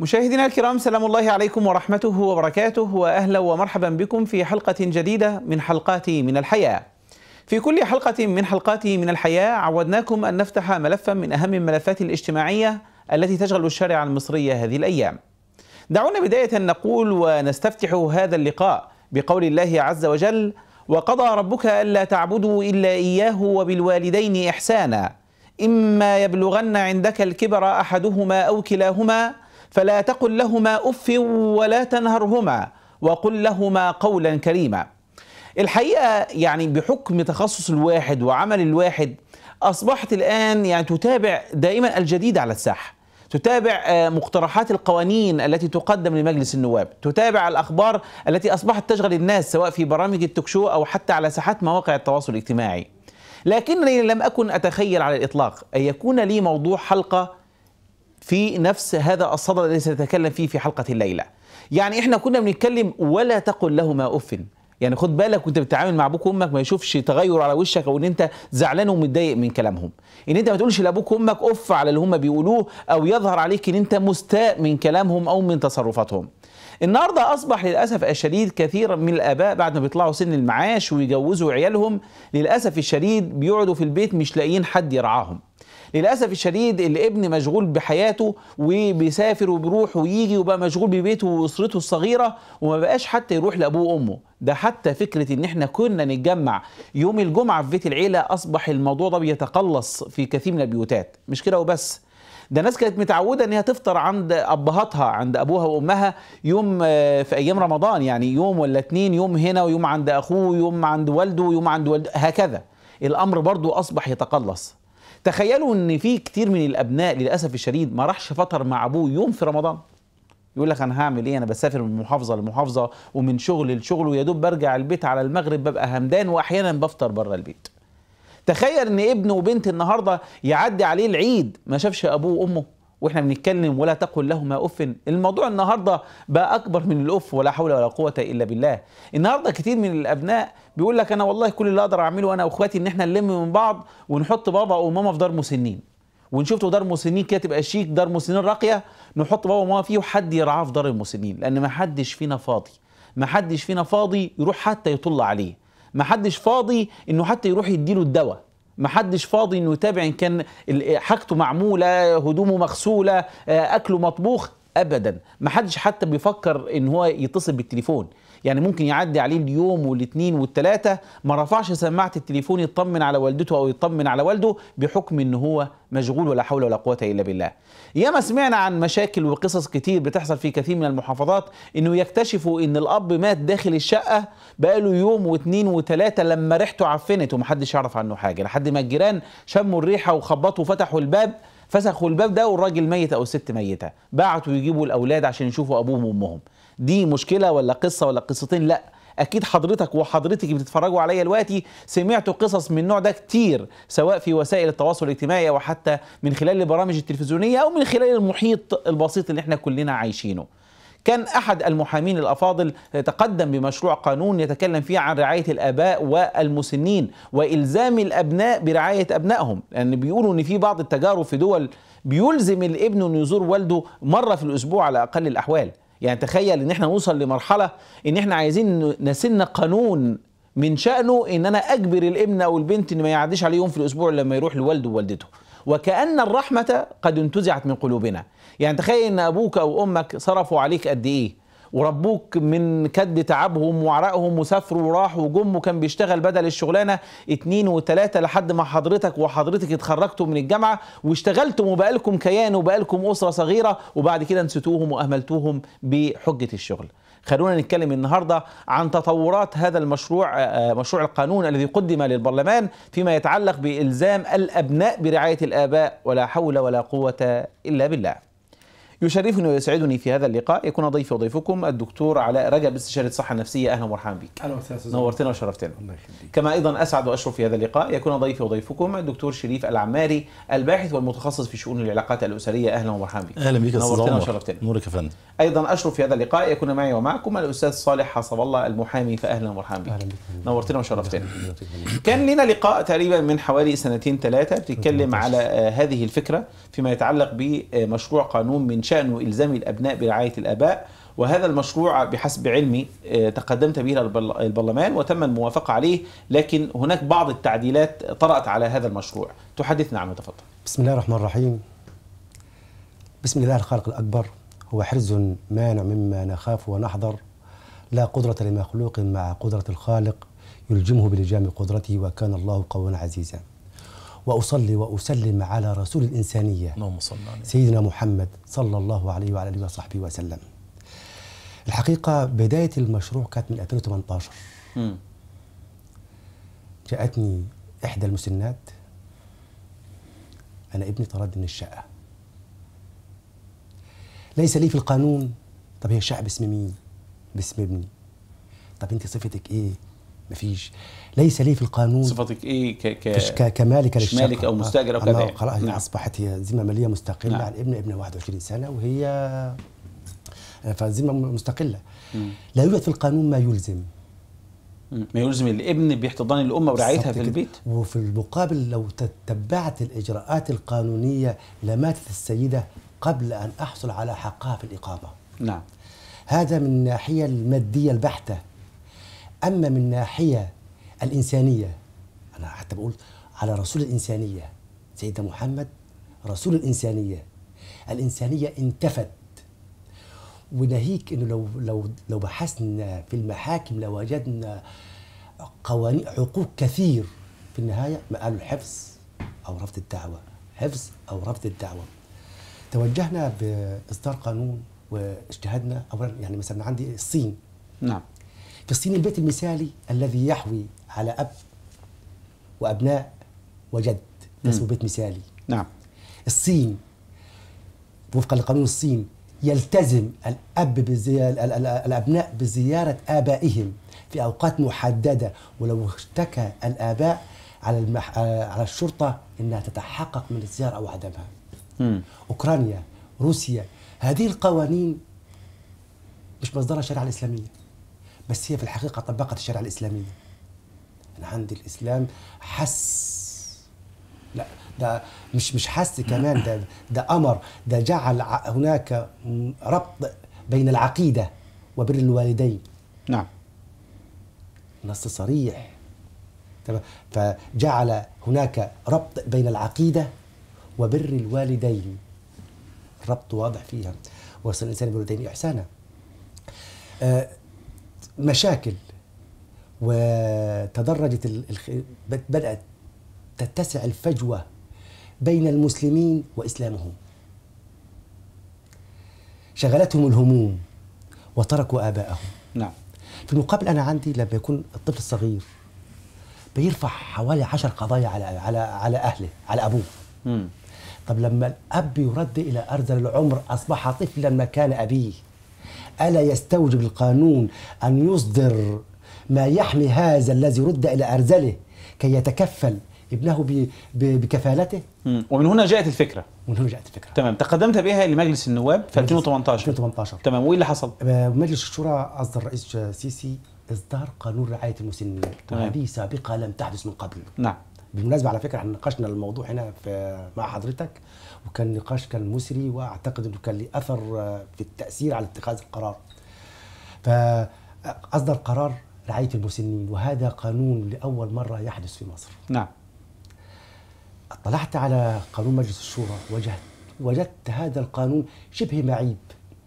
مشاهدينا الكرام سلام الله عليكم ورحمته وبركاته واهلا ومرحبا بكم في حلقه جديده من حلقات من الحياه. في كل حلقه من حلقات من الحياه عودناكم ان نفتح ملفا من اهم الملفات الاجتماعيه التي تشغل الشارع المصري هذه الايام. دعونا بدايه نقول ونستفتح هذا اللقاء بقول الله عز وجل: وقضى ربك الا تعبدوا الا اياه وبالوالدين احسانا اما يبلغن عندك الكبر احدهما او كلاهما فلا تقل لهما اف ولا تنهرهما وقل لهما قولا كريما الحقيقه يعني بحكم تخصص الواحد وعمل الواحد اصبحت الان يعني تتابع دائما الجديد على الساحه تتابع آه، مقترحات القوانين التي تقدم لمجلس النواب تتابع الأخبار التي أصبحت تشغل الناس سواء في برامج التوكشو أو حتى على ساحات مواقع التواصل الاجتماعي لكنني لم أكن أتخيل على الإطلاق أن يكون لي موضوع حلقة في نفس هذا الصدد الذي سنتكلم فيه في حلقة الليلة يعني احنا كنا بنتكلم ولا تقل لهما اف يعني خد بالك وانت بتتعامل مع ابوك وامك ما يشوفش تغير على وشك او ان انت زعلان ومتضايق من كلامهم ان انت ما تقولش لابوك وامك اف على اللي هم بيقولوه او يظهر عليك ان انت مستاء من كلامهم او من تصرفاتهم النهارده اصبح للاسف الشديد كثيرا من الاباء بعد ما بيطلعوا سن المعاش ويجوزوا عيالهم للاسف الشديد بيقعدوا في البيت مش لاقيين حد يرعاهم للاسف الشديد الابن مشغول بحياته وبيسافر وبيروح ويجي وبقى مشغول ببيته واسرته الصغيره وما بقاش حتى يروح لابوه وامه ده حتى فكره ان احنا كنا نتجمع يوم الجمعه في بيت العيله اصبح الموضوع ده بيتقلص في كثير من البيوتات مش كده وبس ده ناس كانت متعوده أنها تفطر عند ابهاتها عند ابوها وامها يوم آه، في ايام رمضان يعني يوم ولا اتنين يوم هنا ويوم عند اخوه ويوم عند والده ويوم عند والده هكذا الامر برضو اصبح يتقلص تخيلوا ان في كتير من الابناء للاسف الشديد ما راحش فطر مع ابوه يوم في رمضان يقول لك انا هعمل ايه انا بسافر من محافظه لمحافظه ومن شغل لشغل ويا دوب برجع البيت على المغرب ببقى همدان واحيانا بفطر بره البيت تخيل ان ابن وبنت النهارده يعدي عليه العيد ما شافش ابوه وامه واحنا بنتكلم ولا تقل لهما اف الموضوع النهارده بقى اكبر من الاف ولا حول ولا قوه الا بالله النهارده كتير من الابناء بيقول لك انا والله كل اللي اقدر اعمله انا واخواتي ان احنا نلم من بعض ونحط بابا وماما في دار مسنين ونشوف دار مسنين كده تبقى شيك دار مسنين راقيه نحط بابا وماما فيه وحد يرعاه في دار المسنين لان ما حدش فينا فاضي ما حدش فينا فاضي يروح حتى يطل عليه محدش فاضي انه حتى يروح يديله الدواء محدش فاضي انه يتابع ان كان حاجته معموله هدومه مغسوله آه، اكله مطبوخ ابدا ما حدش حتى بيفكر ان هو يتصل بالتليفون يعني ممكن يعدي عليه اليوم والاثنين والثلاثه ما رفعش سماعه التليفون يطمن على والدته او يطمن على والده بحكم ان هو مشغول ولا حول ولا قوه الا بالله ياما سمعنا عن مشاكل وقصص كتير بتحصل في كثير من المحافظات انه يكتشفوا ان الاب مات داخل الشقه بقاله يوم واثنين وثلاثه لما ريحته عفنت ومحدش يعرف عنه حاجه لحد ما الجيران شموا الريحه وخبطوا وفتحوا الباب فسخوا الباب ده والراجل ميت او الست ميته بعتوا يجيبوا الاولاد عشان يشوفوا ابوهم وامهم دي مشكله ولا قصه ولا قصتين لا اكيد حضرتك وحضرتك بتتفرجوا عليا دلوقتي سمعتوا قصص من النوع ده كتير سواء في وسائل التواصل الاجتماعي وحتى من خلال البرامج التلفزيونيه او من خلال المحيط البسيط اللي احنا كلنا عايشينه كان أحد المحامين الأفاضل تقدم بمشروع قانون يتكلم فيه عن رعاية الآباء والمسنين وإلزام الأبناء برعاية أبنائهم لأن يعني بيقولوا إن في بعض التجارب في دول بيلزم الابن أن يزور والده مرة في الأسبوع على أقل الأحوال يعني تخيل ان احنا نوصل لمرحله ان احنا عايزين نسن قانون من شأنه ان انا اجبر الابن او البنت ان ما يعديش عليه يوم في الاسبوع لما يروح لوالده ووالدته وكأن الرحمة قد انتزعت من قلوبنا يعني تخيل ان ابوك او امك صرفوا عليك قد ايه وربوك من كد تعبهم وعرقهم وسافروا وراحوا وجم وكان بيشتغل بدل الشغلانه اتنين وتلاته لحد ما حضرتك وحضرتك اتخرجتوا من الجامعه واشتغلتم وبقالكم كيان وبقالكم اسره صغيره وبعد كده نسيتوهم واهملتوهم بحجه الشغل. خلونا نتكلم النهارده عن تطورات هذا المشروع آه، آه، مشروع القانون الذي قدم للبرلمان فيما يتعلق بالزام الابناء برعايه الاباء ولا حول ولا قوه الا بالله. يشرفني ويسعدني في هذا اللقاء يكون ضيفي وضيفكم الدكتور علاء رجب استشاري الصحه النفسيه اهلا ومرحبا بك اهلا وسهلا نورتنا وشرفتنا كما ايضا اسعد واشرف في هذا اللقاء يكون ضيفي وضيفكم الدكتور شريف العماري الباحث والمتخصص في شؤون العلاقات الاسريه اهلا ومرحبا بك اهلا بك نورتنا وشرفتنا نورك يا فندم ايضا اشرف في هذا اللقاء يكون معي ومعكم الاستاذ صالح حصب الله المحامي فاهلا ومرحبا بك نورتنا وشرفتنا كان لنا لقاء تقريبا من حوالي سنتين ثلاثه بتتكلم على آه، هذه الفكره فيما يتعلق بمشروع قانون من شأنه إلزام الأبناء برعاية الآباء وهذا المشروع بحسب علمي آه، تقدمت به البرلمان وتم الموافقة عليه لكن هناك بعض التعديلات طرأت على هذا المشروع تحدثنا نعم، عنه تفضل بسم الله الرحمن الرحيم بسم الله الخالق الأكبر هو حرز مانع مما نخاف ونحذر لا قدرة لمخلوق مع قدرة الخالق يلجمه بلجام قدرته وكان الله قولا عزيزا وأصلي وأسلم على رسول الإنسانية اللهم صل سيدنا محمد صلى الله عليه وعلى آله وصحبه وسلم الحقيقة بداية المشروع كانت من 2018 جاءتني إحدى المسنات أنا ابني طرد من الشقة ليس لي في القانون طب هي الشقة باسم مين؟ باسم ابني طب أنت صفتك إيه؟ مفيش ليس لي في القانون صفتك ايه ك ك كمالك للشقه مالك او مستاجر او كذا خلاص يعني. نعم. اصبحت هي ذمه ماليه مستقله نعم. عن ابن ابن 21 سنه وهي فذمه مستقله مم. لا يوجد في القانون ما يلزم ما يلزم الابن باحتضان الامه ورعايتها في البيت وفي المقابل لو تتبعت الاجراءات القانونيه لماتت السيده قبل ان احصل على حقها في الاقامه نعم هذا من الناحيه الماديه البحته أما من ناحية الإنسانية أنا حتى بقول على رسول الإنسانية سيدنا محمد رسول الإنسانية الإنسانية انتفت وناهيك انه لو لو لو بحثنا في المحاكم لوجدنا لو قوانين حقوق كثير في النهايه ما قالوا الحفظ او رفض الدعوه حفظ او رفض الدعوه توجهنا باصدار قانون واجتهدنا اولا يعني مثلا عندي الصين نعم فلسطين البيت المثالي الذي يحوي على أب وأبناء وجد اسمه بيت مثالي نعم الصين وفقا لقانون الصين يلتزم الأب بزيارة الأبناء بزيارة آبائهم في أوقات محددة ولو اشتكى الآباء على المح... على الشرطة أنها تتحقق من الزيارة أو عدمها أوكرانيا روسيا هذه القوانين مش مصدرها الشريعة الإسلامية بس هي في الحقيقه طبقت الشريعه الاسلاميه انا عندي الاسلام حس لا ده مش مش حس كمان ده ده امر ده جعل هناك ربط بين العقيده وبر الوالدين نعم نص صريح فجعل هناك ربط بين العقيده وبر الوالدين الربط واضح فيها وصل الانسان بالوالدين احسانا آه مشاكل وتدرجت الخ... بدأت تتسع الفجوة بين المسلمين وإسلامهم شغلتهم الهموم وتركوا آباءهم نعم في المقابل أنا عندي لما يكون الطفل الصغير بيرفع حوالي عشر قضايا على على على أهله على أبوه مم. طب لما الأب يرد إلى أرذل العمر أصبح طفلا مكان أبيه ألا يستوجب القانون أن يصدر ما يحمي هذا الذي رد إلى أرزله كي يتكفل ابنه بكفالته ومن هنا جاءت الفكره من هنا جاءت الفكره تمام تقدمت بها لمجلس النواب في 2018 2018 تمام وايه اللي حصل أه، مجلس الشورى اصدر الرئيس السيسي اصدار قانون رعايه المسنين وهذه سابقه لم تحدث من قبل نعم بالمناسبه على فكره احنا ناقشنا الموضوع هنا في مع حضرتك وكان نقاش كان مثري واعتقد انه كان له اثر في التاثير على اتخاذ القرار. فاصدر قرار رعايه المسنين وهذا قانون لاول مره يحدث في مصر. نعم. اطلعت على قانون مجلس الشورى وجدت وجدت هذا القانون شبه معيب.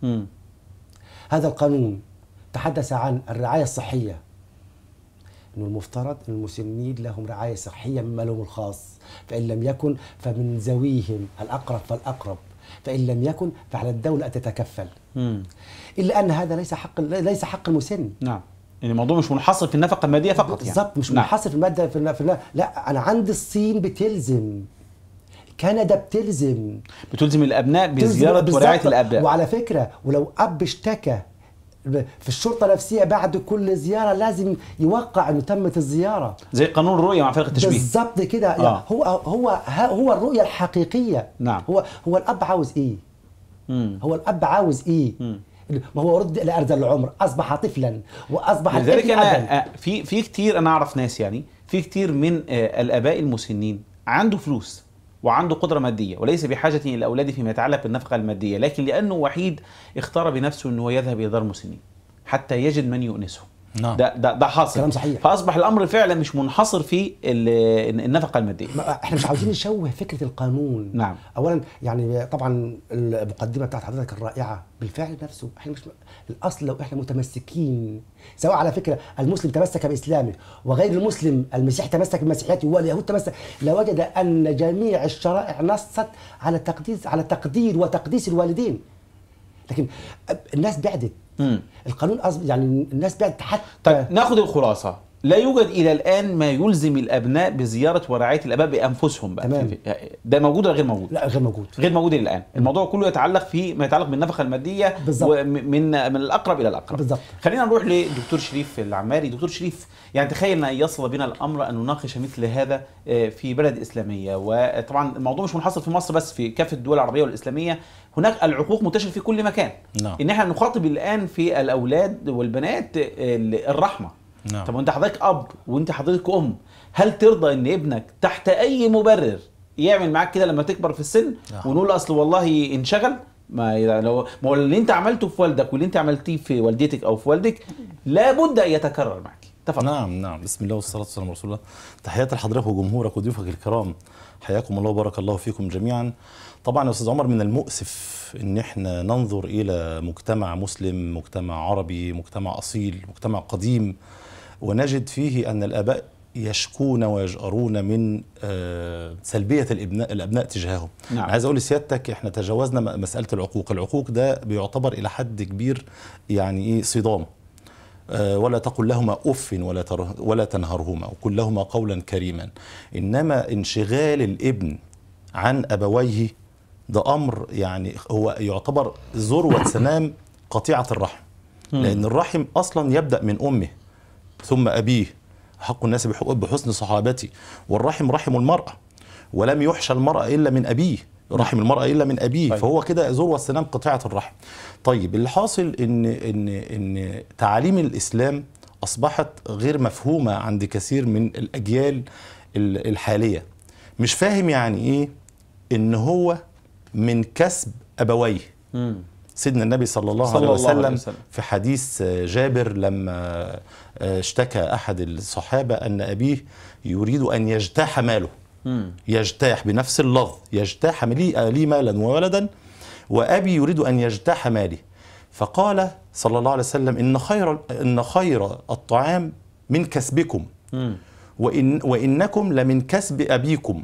م. هذا القانون تحدث عن الرعايه الصحيه انه المفترض ان المسنين لهم رعايه صحيه من مالهم الخاص فان لم يكن فمن ذويهم الاقرب فالاقرب فان لم يكن فعلى الدوله ان تتكفل مم. الا ان هذا ليس حق ليس حق المسن نعم يعني الموضوع مش منحصر في النفقه الماديه فقط يعني بالظبط مش نعم. منحصر في الماده في, النفقة. لا انا عندي الصين بتلزم كندا بتلزم بتلزم الابناء بزياره ورعايه الابناء وعلى فكره ولو اب اشتكى في الشرطه النفسيه بعد كل زياره لازم يوقع انه تمت الزياره زي قانون الرؤيه مع فرق التشبيه بالظبط كده آه. هو هو هو الرؤيه الحقيقيه نعم هو هو الاب عاوز ايه مم. هو الاب عاوز ايه مم. ما هو رد الى ارذل العمر اصبح طفلا واصبح لذلك انا آه، في في كتير انا اعرف ناس يعني في كتير من آه، الاباء المسنين عنده فلوس وعنده قدرة مادية وليس بحاجة إلى أولاده فيما يتعلق بالنفقة المادية لكن لأنه وحيد اختار بنفسه أنه يذهب إلى دار المسنين حتى يجد من يؤنسه نعم ده ده, ده حاصل كلام صحيح فاصبح الامر فعلا مش منحصر في النفقه الماديه احنا مش عاوزين نشوه فكره القانون نعم اولا يعني طبعا المقدمه بتاعت حضرتك الرائعه بالفعل نفسه احنا مش الاصل لو احنا متمسكين سواء على فكره المسلم تمسك باسلامه وغير المسلم المسيح تمسك بمسيحيته واليهود تمسك لوجد ان جميع الشرائع نصت على تقديس على تقدير وتقديس الوالدين لكن الناس بعدت مم. القانون أصب... يعني الناس بقت حتى طيب ناخد الخلاصه لا يوجد الى الان ما يلزم الابناء بزياره ورعايه الاباء بانفسهم بقى تمام. يعني ده موجود ولا غير موجود لا غير موجود غير موجود الى الان الموضوع كله يتعلق في ما يتعلق بالنفقه الماديه بالزبط. ومن من الاقرب الى الاقرب بالظبط خلينا نروح لدكتور شريف العماري دكتور شريف يعني تخيل ان يصل بنا الامر ان نناقش مثل هذا آه، في بلد اسلاميه وطبعا الموضوع مش منحصر في مصر بس في كافه الدول العربيه والاسلاميه هناك العقوق منتشر في كل مكان نعم. ان احنا نخاطب الان في الاولاد والبنات الرحمه نعم. طب وانت حضرتك اب وانت حضرتك ام هل ترضى ان ابنك تحت اي مبرر يعمل معاك كده لما تكبر في السن نعم. ونقول اصل والله انشغل ما لو ما اللي انت عملته في والدك واللي انت عملتيه في والدتك او في والدك لابد ان يتكرر معك تفضل نعم نعم بسم الله والصلاه والسلام على رسول الله تحياتي لحضرتك وجمهورك وضيوفك الكرام حياكم الله وبارك الله فيكم جميعا طبعا يا استاذ عمر من المؤسف ان احنا ننظر الى مجتمع مسلم مجتمع عربي مجتمع اصيل مجتمع قديم ونجد فيه ان الاباء يشكون ويجأرون من آه، سلبية الابناء, الأبناء تجاههم نعم. عايز أقول لسيادتك إحنا تجاوزنا مسألة العقوق العقوق ده بيعتبر إلى حد كبير يعني إيه صدام آه، ولا تقل لهما أف ولا, ولا تنهرهما وقل لهما قولا كريما إنما انشغال الابن عن أبويه ده امر يعني هو يعتبر ذروه سنام قطيعه الرحم لان الرحم اصلا يبدا من امه ثم ابيه حق الناس بحسن صحابتي والرحم رحم المراه ولم يحشى المراه الا من ابيه رحم المرأة إلا من أبيه طيب. فهو كده ذروة سنام قطيعة الرحم طيب اللي حاصل إن, إن, إن تعاليم الإسلام أصبحت غير مفهومة عند كثير من الأجيال الحالية مش فاهم يعني إيه إن هو من كسب أبويه سيدنا النبي صلى الله, صلى عليه, وسلم الله عليه وسلم في حديث جابر لما آه، اشتكى أحد الصحابة أن أبيه يريد أن يجتاح ماله يجتاح بنفس اللفظ يجتاح آه، لي, مالا وولدا وأبي يريد أن يجتاح مالي فقال صلى الله عليه وسلم إن خير, إن خير الطعام من كسبكم وإن وإنكم لمن كسب أبيكم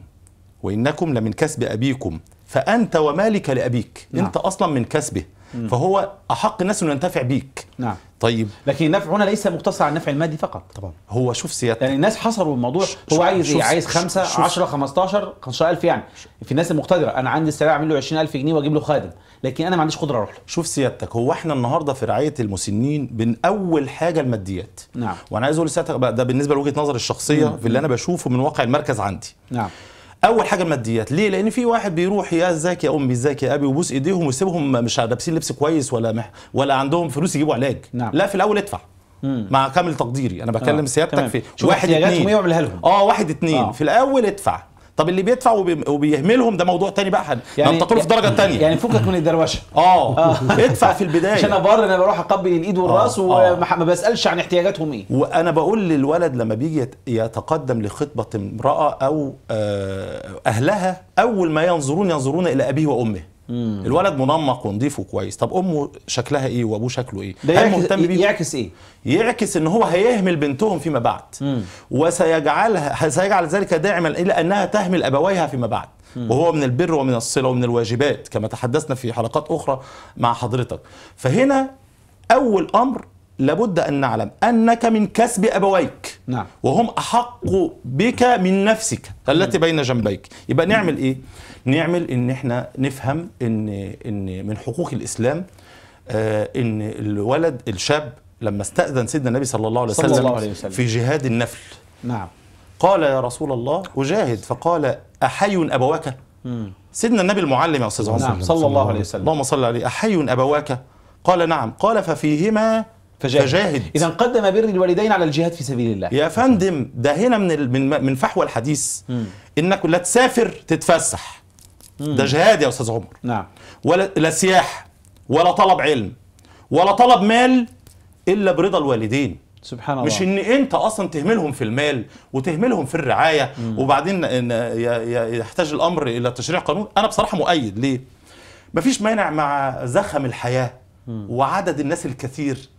وإنكم لمن كسب أبيكم فأنت ومالك لأبيك نعم. أنت أصلا من كسبه مم. فهو أحق الناس أن ينتفع بيك نعم طيب لكن النفع هنا ليس مقتصر على النفع المادي فقط طبعا هو شوف سيادتك يعني الناس حصروا الموضوع هو عايز ايه عايز 5 10 15 15000 يعني في الناس المقتدره انا عندي السلاع اعمل له 20000 جنيه واجيب له خادم لكن انا ما عنديش قدره اروح له شوف سيادتك هو احنا النهارده في رعايه المسنين من اول حاجه الماديات نعم وانا عايز اقول لسيادتك ده بالنسبه لوجهه نظري الشخصيه مم. في اللي انا بشوفه من واقع المركز عندي نعم اول حاجه الماديات ليه لان في واحد بيروح يا ازيك يا امي ازيك يا ابي وبوس ايديهم ويسيبهم مش لابسين لبس كويس ولا مح... ولا عندهم فلوس يجيبوا علاج نعم. لا في الاول ادفع مع كامل تقديري انا بكلم آه. سيادتك في واحد اتنين اه واحد اتنين آه. في الاول ادفع طب اللي بيدفع وبيهملهم ده موضوع تاني بقى حد يعني ننتقله في يعني درجه تانية يعني فكك من الدروشه اه, آه. ادفع في البدايه عشان ابر انا بروح اقبل الايد آه. والراس وما آه. بسالش عن احتياجاتهم ايه وانا بقول للولد لما بيجي يتقدم لخطبه امراه او اهلها اول ما ينظرون ينظرون الى ابيه وامه مم. الولد منمق ونظيف وكويس طب امه شكلها ايه وابوه شكله ايه ده هل مهتم بيه يعكس ايه يعكس ان هو هيهمل بنتهم فيما بعد مم. وسيجعلها سيجعل ذلك داعما الى انها تهمل ابويها فيما بعد مم. وهو من البر ومن الصله ومن الواجبات كما تحدثنا في حلقات اخرى مع حضرتك فهنا اول امر لابد ان نعلم انك من كسب ابويك نعم. وهم احق بك من نفسك التي بين جنبيك يبقى نعمل ايه نعمل ان احنا نفهم ان ان من حقوق الاسلام آه، ان الولد الشاب لما استاذن سيدنا النبي صلى الله عليه وسلم, الله عليه وسلم في جهاد النفل نعم قال يا رسول الله اجاهد فقال احي ابواك سيدنا النبي المعلم يا استاذ نعم، عمر نعم صلى الله عليه وسلم اللهم صل عليه احي ابواك قال نعم قال ففيهما فجاهد, فجاهد. اذا قدم بر الوالدين على الجهاد في سبيل الله يا فندم ده هنا من من فحوى الحديث انك لا تسافر تتفسح ده جهاد يا استاذ عمر نعم ولا لا سياحه ولا طلب علم ولا طلب مال الا برضا الوالدين سبحان الله مش ان انت اصلا تهملهم في المال وتهملهم في الرعايه مم. وبعدين يحتاج الامر الى تشريع قانون انا بصراحه مؤيد ليه مفيش مانع مع زخم الحياه وعدد الناس الكثير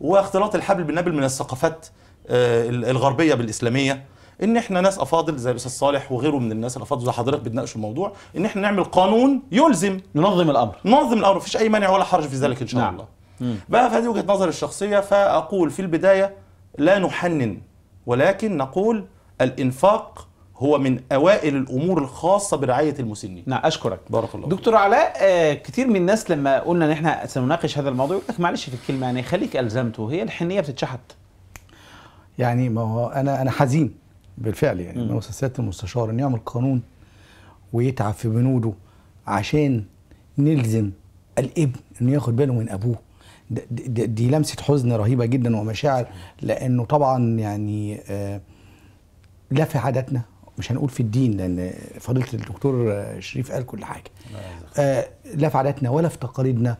واختلاط الحبل بالنبل من الثقافات آه، الغربيه بالاسلاميه ان احنا ناس افاضل زي الاستاذ صالح وغيره من الناس الافاضل زي حضرتك بتناقشوا الموضوع ان احنا نعمل قانون يلزم ننظم الامر ننظم الامر مفيش اي مانع ولا حرج في ذلك ان شاء نعم. الله مم. بقى فهذه وجهه نظري الشخصيه فاقول في البدايه لا نحنن ولكن نقول الانفاق هو من اوائل الامور الخاصه برعايه المسنين. نعم اشكرك. بارك الله. دكتور علاء آه كتير من الناس لما قلنا ان احنا سنناقش هذا الموضوع يقول لك معلش في الكلمه يعني خليك الزمته هي الحنيه بتتشحت. يعني ما هو انا انا حزين بالفعل يعني مم. مؤسسات المستشار انه يعمل قانون ويتعب في بنوده عشان نلزم الابن انه ياخد باله من ابوه دي, دي لمسه حزن رهيبه جدا ومشاعر لانه طبعا يعني آه لا في عاداتنا مش هنقول في الدين لان فضيله الدكتور شريف قال كل حاجه آه لا في عاداتنا ولا في تقاليدنا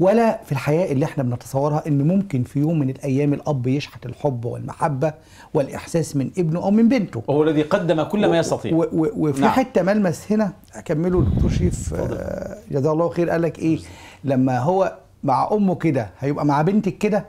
ولا في الحياة اللي احنا بنتصورها ان ممكن في يوم من الايام الاب يشحت الحب والمحبة والاحساس من ابنه او من بنته وهو الذي قدم كل ما يستطيع وفي نعم. حتة ملمس هنا اكمله دكتور شريف آه، جزاه الله خير قال لك ايه لما هو مع امه كده هيبقى مع بنتك كده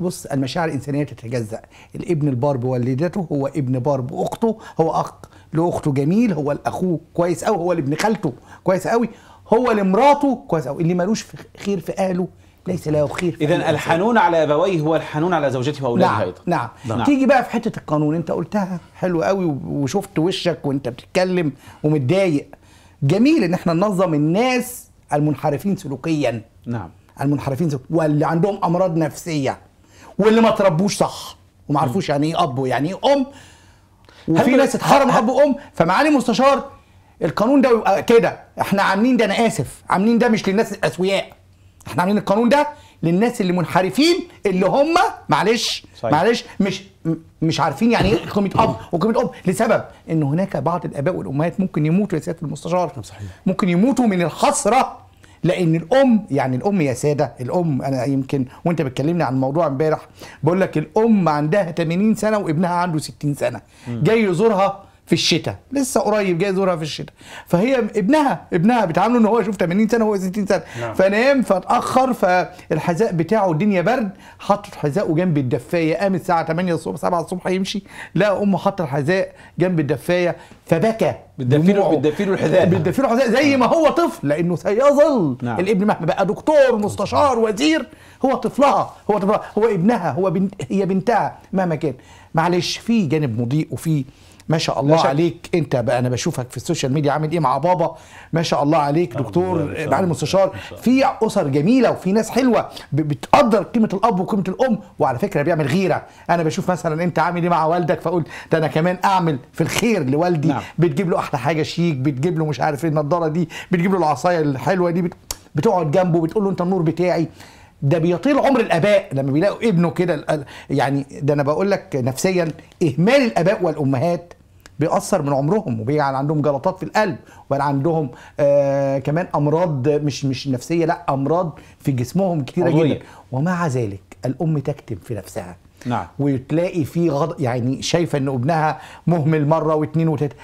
بص المشاعر الانسانيه تتجزا الابن البار بوالدته هو ابن بار باخته هو اخ لاخته جميل هو الاخوه كويس قوي هو الابن خالته كويس قوي هو لمراته كويس قوي اللي في خير في اهله ليس له خير اذا الحنون على ابويه هو الحنون على زوجته واولاده نعم، ايضا نعم. نعم تيجي بقى في حته القانون انت قلتها حلو قوي وشفت وشك وانت بتتكلم ومتضايق جميل ان احنا ننظم الناس المنحرفين سلوكيا نعم المنحرفين سلوكيا واللي عندهم امراض نفسيه واللي ما تربوش صح وما عرفوش يعني ايه اب ويعني ايه ام وفي ناس اتحرم اب وام فمعالي مستشار القانون ده يبقى كده احنا عاملين ده انا اسف عاملين ده مش للناس الاسوياء احنا عاملين القانون ده للناس اللي منحرفين اللي هم معلش صحيح. معلش مش مش عارفين يعني ايه قيمه اب وقيمه اب لسبب ان هناك بعض الاباء والامهات ممكن يموتوا يا سياده المستشار صحيح. ممكن يموتوا من الحسره لان الام يعني الام يا ساده الام انا يمكن وانت بتكلمني عن الموضوع امبارح بقول لك الام عندها 80 سنه وابنها عنده 60 سنه جاي يزورها في الشتاء لسه قريب جاي يزورها في الشتاء فهي ابنها ابنها بتعامله ان هو شوف 80 سنه وهو 60 سنه نعم. فنام فاتاخر فالحذاء بتاعه الدنيا برد حاطط حذائه جنب الدفايه قام الساعه 8 الصبح 7 الصبح يمشي لقى امه حاطه الحذاء جنب الدفايه فبكى بالدفير بالدفير والحذاء بالدفير والحذاء زي ما هو طفل لانه سيظل نعم. الابن مهما بقى دكتور مستشار نعم. وزير هو طفلها هو طفلها هو ابنها هو بنت هي بنتها مهما كان معلش في جانب مضيء وفي ما شاء الله شك. عليك انت بقى انا بشوفك في السوشيال ميديا عامل ايه مع بابا ما شاء الله عليك دكتور معالي مستشار في اسر جميله وفي ناس حلوه بتقدر قيمه الاب وقيمه الام وعلى فكره بيعمل غيره انا بشوف مثلا انت عامل ايه مع والدك فاقول ده انا كمان اعمل في الخير لوالدي نعم. بتجيب له احلى حاجه شيك بتجيب له مش عارف ايه النضاره دي بتجيب له العصايه الحلوه دي بت... بتقعد جنبه بتقول له انت النور بتاعي ده بيطيل عمر الاباء لما بيلاقوا ابنه كده يعني ده انا بقول لك نفسيا اهمال الاباء والامهات بيأثر من عمرهم وبيجعل عندهم جلطات في القلب وبقى عندهم آه كمان امراض مش مش نفسيه لا امراض في جسمهم كتيره جدا ومع ذلك الام تكتم في نفسها نعم وتلاقي في غض يعني شايفه ان ابنها مهمل مره واثنين وثلاثه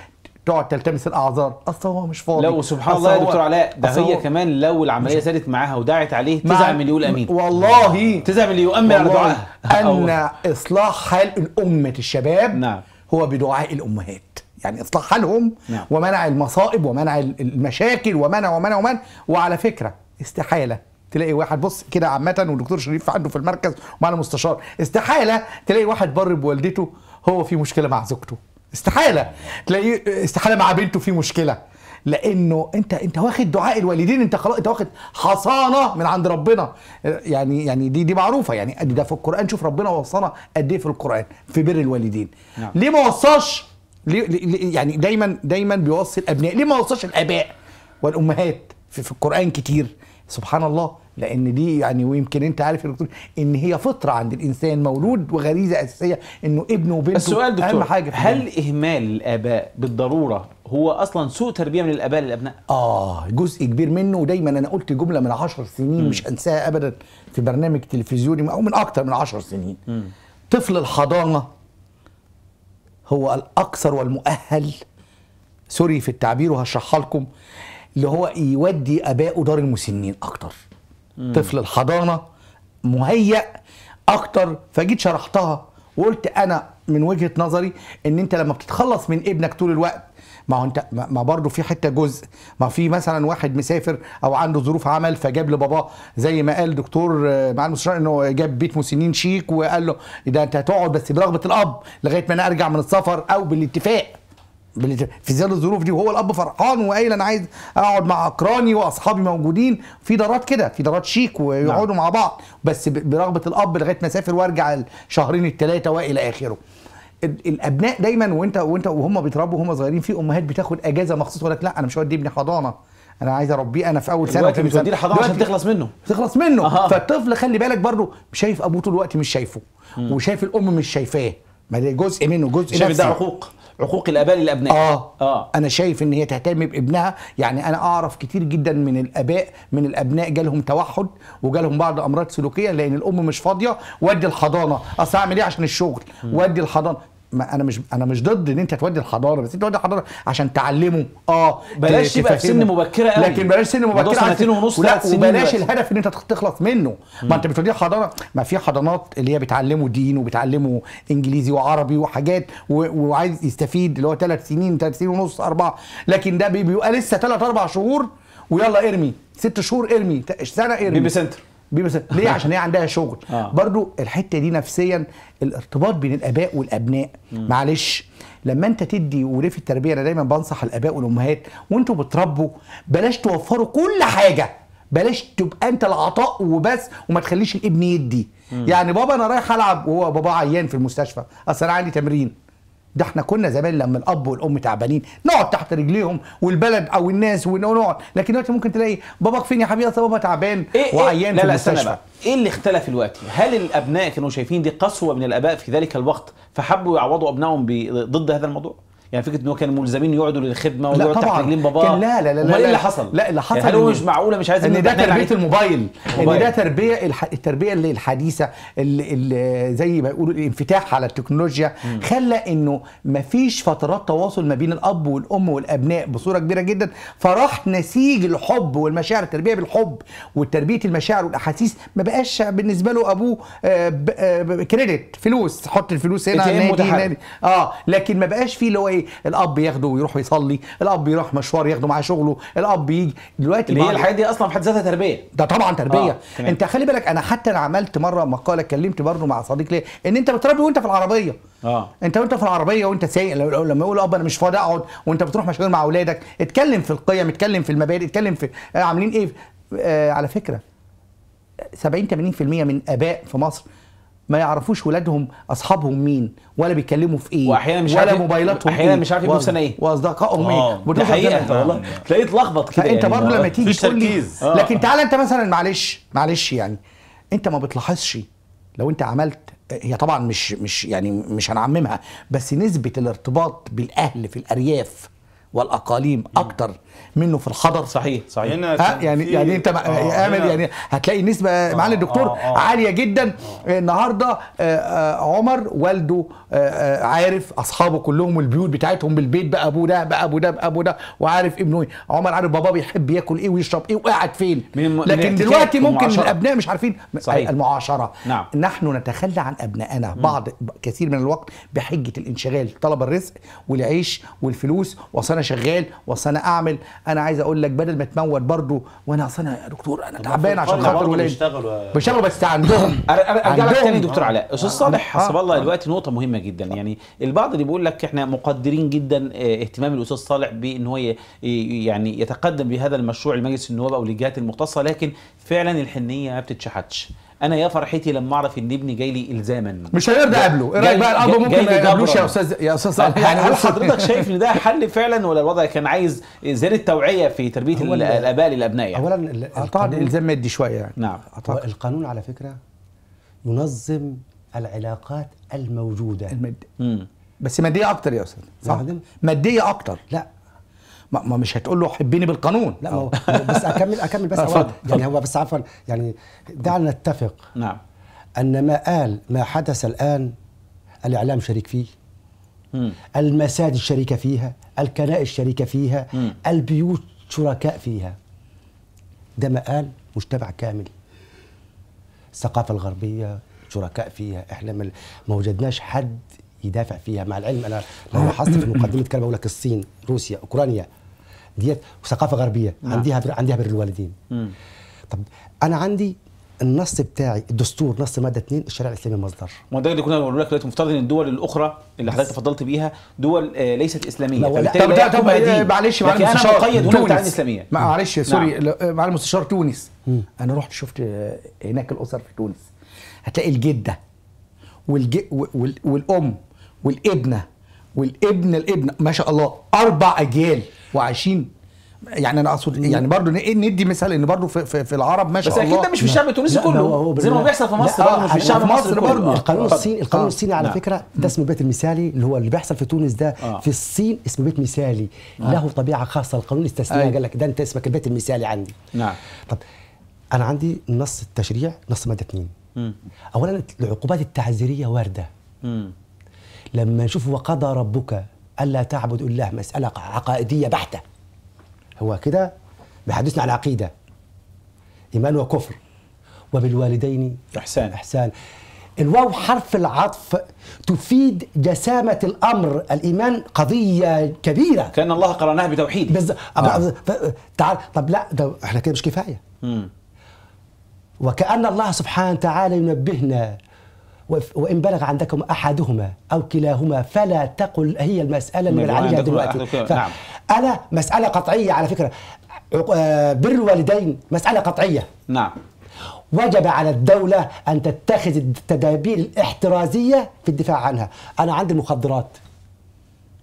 تقعد تلتمس الاعذار اصل هو مش فاضي لا وسبحان الله يا دكتور علاء ده هي كمان لو العمليه سالت معاها ودعت عليه تزعل من اللي يقول امين والله تزعل من اللي يؤمن على دعائها ان اصلاح حال الامه الشباب نعم هو بدعاء الامهات يعني اصلاح حالهم نعم. ومنع المصائب ومنع المشاكل ومنع ومنع ومنع وعلى فكره استحاله تلاقي واحد بص كده عامه والدكتور شريف عنده في المركز ومعنا مستشار استحاله تلاقي واحد بر بوالدته هو في مشكله مع زوجته استحاله تلاقيه استحاله مع بنته في مشكله لانه انت انت واخد دعاء الوالدين انت خلاص انت واخد حصانه من عند ربنا يعني يعني دي دي معروفه يعني ده في القران شوف ربنا وصانا قد ايه في القران في بر الوالدين نعم. ليه ما وصاش ليه يعني دايما دايما بيوصي الابناء ليه ما وصاش الاباء والامهات في, في القران كتير سبحان الله لان دي يعني ويمكن انت عارف يا دكتور ان هي فطره عند الانسان مولود وغريزه اساسيه انه ابنه وبنته السؤال دكتور اهم حاجه هل اهمال الاباء بالضروره هو اصلا سوء تربيه من الاباء للابناء اه جزء كبير منه ودايما انا قلت جمله من عشر سنين م. مش انساها ابدا في برنامج تلفزيوني او من اكتر من عشر سنين م. طفل الحضانه هو الاكثر والمؤهل سوري في التعبير وهشرحها لكم اللي هو يودي اباء دار المسنين اكتر مم. طفل الحضانه مهيأ اكتر فجيت شرحتها وقلت انا من وجهه نظري ان انت لما بتتخلص من ابنك طول الوقت ما هو انت ما برضه في حته جزء ما في مثلا واحد مسافر او عنده ظروف عمل فجاب لباباه زي ما قال دكتور آه، معالي المستشار انه جاب بيت مسنين شيك وقال له ده انت هتقعد بس برغبه الاب لغايه ما انا ارجع من السفر او بالاتفاق في ظل الظروف دي وهو الاب فرحان وقايل انا عايز اقعد مع اقراني واصحابي موجودين في دارات كده في دارات شيك ويقعدوا نعم. مع بعض بس برغبه الاب لغايه ما اسافر وارجع الشهرين الثلاثه والى اخره الابناء دايما وانت وانت وهم بيتربوا وهم صغيرين في امهات بتاخد اجازه مخصوص تقول لك لا انا مش هودي ابني حضانه انا عايز اربيه انا في اول سنه دلوقتي بتوديه الحضانه عشان تخلص منه تخلص منه أه. فالطفل خلي بالك برضه شايف ابوه طول الوقت مش شايفه م. وشايف الام مش شايفاه ما ده جزء منه جزء شايف ده عقوق عقوق الاباء للابناء اه اه انا شايف ان هي تهتم بابنها يعني انا اعرف كتير جدا من الاباء من الابناء جالهم توحد وجالهم بعض امراض سلوكيه لان الام مش فاضيه وادي الحضانه اصل اعمل ايه عشان الشغل وادي الحضانه ما انا مش انا مش ضد ان انت تودي الحضاره بس انت تودي الحضاره عشان تعلمه اه بلاش يبقى في سن مبكره قوي لكن بلاش سن مبكره سنتين ونص وبلاش الهدف ان انت تخلص منه ما انت بتوديه حضاره ما في حضانات اللي هي بتعلمه دين وبتعلمه انجليزي وعربي وحاجات وعايز يستفيد اللي هو ثلاث سنين ثلاث سنين ونص اربعه لكن ده بيبقى لسه ثلاث اربع شهور ويلا ارمي ست شهور ارمي سنه ارمي بيبي سنتر بيمثل ليه عشان هي عندها شغل آه. برضو الحته دي نفسيا الارتباط بين الاباء والابناء مم. معلش لما انت تدي وليه في التربيه انا دايما بنصح الاباء والامهات وانتوا بتربوا بلاش توفروا كل حاجه بلاش تبقى انت العطاء وبس وما تخليش الابن يدي مم. يعني بابا انا رايح العب وهو بابا عيان في المستشفى اصل انا عندي تمرين ده احنا كنا زمان لما الاب والام تعبانين نقعد تحت رجليهم والبلد او الناس ونقعد لكن دلوقتي ممكن تلاقي باباك فين يا حبيبي بابا تعبان إيه, إيه، وعيان إيه؟ في المستشفى ايه اللي اختلف الوقت هل الابناء كانوا شايفين دي قسوه من الاباء في ذلك الوقت فحبوا يعوضوا ابنائهم ضد هذا الموضوع يعني فكره ان هو كان ملزمين يقعدوا للخدمه ويقعدوا تحت رجلين باباه لا لا لا لا, إيه لا اللي حصل لا اللي حصل يعني هو مش معقوله مش عايز ان ده تربيه الموبايل ان ده تربيه الح... التربيه اللي الحديثه اللي, اللي زي ما بيقولوا الانفتاح على التكنولوجيا م. خلى انه ما فيش فترات تواصل ما بين الاب والام والابناء بصوره كبيره جدا فراح نسيج الحب والمشاعر التربيه بالحب وتربيه المشاعر والاحاسيس ما بقاش بالنسبه له ابوه كريدت آه، آه، فلوس حط الفلوس هنا نادي نادي اه لكن ما بقاش فيه اللي هو إيه؟ ايه الاب ياخده ويروح يصلي الاب يروح مشوار ياخده معاه شغله الاب يجي دلوقتي اللي هي الحياه دي اصلا في حد ذاتها تربيه ده طبعا تربيه آه. انت خلي بالك انا حتى انا عملت مره مقاله اتكلمت برضه مع صديق لي ان انت بتربي وانت في العربيه اه انت وانت في العربيه وانت سايق لما يقول الاب انا مش فاضي اقعد وانت بتروح مشاوير مع اولادك اتكلم في القيم اتكلم في المبادئ اتكلم في آه، عاملين ايه آه على فكره 70 80% من اباء في مصر ما يعرفوش ولادهم اصحابهم مين ولا بيتكلموا في ايه واحيانا مش ولا موبايلاتهم احيانا إيه. مش عارف يجيبوا آه. ايه واصدقائهم ايه ده حقيقه انت والله تلاقيه اتلخبط كده انت يعني. برضه لما تيجي تقول لي آه. لكن تعالى انت مثلا معلش معلش يعني انت ما بتلاحظش لو انت عملت هي طبعا مش مش يعني مش هنعممها بس نسبه الارتباط بالاهل في الارياف والاقاليم اكتر منه في الخضر صحيح صحيح هنا يعني يعني انت اعمل آه، امل يعني هتلاقي نسبه آه، معالي الدكتور آه آه عاليه جدا آه النهارده آه, آه، عمر والده آه عارف اصحابه كلهم والبيوت بتاعتهم بالبيت بقى ابو ده بقى ابو ده بقى ابو ده وعارف ابنه إيه. عمر عارف باباه بيحب ياكل ايه ويشرب ايه وقاعد فين لكن دلوقتي ممكن الابناء مش عارفين صحيح. المعاشره نعم. نحن نتخلى عن ابنائنا بعض كثير من الوقت بحجه الانشغال طلب الرزق والعيش والفلوس واصل انا شغال واصل انا اعمل انا عايز اقول لك بدل ما تموت برضه وانا اصل انا يا دكتور انا تعبان عشان خاطر ولادي بيشتغلوا بيشتغلوا بس عندهم ارجع لك تاني دكتور علاء استاذ صالح حسب آه. الله آه. دلوقتي نقطه مهمه جدا يعني البعض اللي بيقول لك احنا مقدرين جدا آه، اهتمام الاستاذ صالح بان هو يعني يتقدم بهذا المشروع لمجلس النواب او للجهات المختصه لكن فعلا الحنيه ما بتتشحتش انا يا فرحتي لما اعرف ان ابني جاي لي الزاما مش هيرضى قبله ايه رايك بقى الاب ممكن ما يقابلوش يا استاذ يا استاذ يعني هل حضرتك شايف ان ده حل فعلا ولا الوضع كان عايز زياده توعيه في تربيه الاباء للابناء يعني اولا اعتقد الزام مادي شويه يعني نعم أطلع. القانون على فكره ينظم العلاقات الموجوده الماديه بس ماديه اكتر يا استاذ صح نعم. ماديه اكتر لا ما مش هتقول له حبيني بالقانون لا ما هو بس اكمل اكمل بس آه، يعني هو بس عفوا يعني دعنا نتفق نعم ان ما قال ما حدث الان الاعلام شريك فيه مم. المساجد شريكه فيها الكنائس شريكه فيها مم. البيوت شركاء فيها ده ما قال مجتمع كامل الثقافه الغربيه شركاء فيها احنا ما وجدناش حد يدافع فيها مع العلم انا لو لاحظت في مقدمه كلام بقول لك الصين روسيا اوكرانيا ديت ثقافه غربيه نعم. عندها بر... عنديها بر الوالدين مم. طب انا عندي النص بتاعي الدستور نص ماده 2 الشريعه الاسلامي مصدر ما ده اللي كنا بنقول لك دلوقتي مفترض ان الدول الاخرى اللي حضرتك تفضلت بيها دول آه، ليست اسلاميه لا لا طب ده طب آه، معلش معلش المستشار انا مقيد هنا الاسلاميه معلش نعم. سوري نعم. معالي المستشار تونس مم. انا رحت شفت آه، هناك الاسر في تونس هتلاقي الجده والج... وال... والام والابنه والابن الابن ما شاء الله اربع اجيال وعايشين يعني انا اقصد يعني برضو إيه ندي مثال ان برضو في, في, في العرب ما شاء الله بس اكيد ده مش في الشعب التونسي كله زي ما بيحصل في مصر آه، برضه مش في الشعب المصري برضه القانون الصيني القانون آه. الصيني على نعم. فكره ده اسمه بيت المثالي اللي هو اللي بيحصل في تونس ده آه. في الصين اسمه بيت مثالي له طبيعه خاصه القانون الاستثنائي قال لك ده انت اسمك البيت المثالي عندي نعم طب انا عندي نص التشريع نص ماده 2 اولا العقوبات التعزيريه وارده لما نشوف وقضى ربك ألا تعبد الله مسألة عقائدية بحتة هو كده بيحدثنا على عقيده إيمان وكفر وبالوالدين إحسان إحسان الواو حرف العطف تفيد جسامة الأمر الإيمان قضية كبيرة كأن الله قرناها بتوحيد بز... آه. تعال طب لا ده احنا كده مش كفاية مم. وكأن الله سبحانه وتعالى ينبهنا وإن بلغ عندكم أحدهما أو كلاهما فلا تقل هي المسألة من نعم، العليا دلوقتي نعم. أنا مسألة قطعية على فكرة آه، بر الوالدين مسألة قطعية نعم وجب على الدولة أن تتخذ التدابير الاحترازية في الدفاع عنها أنا عندي المخدرات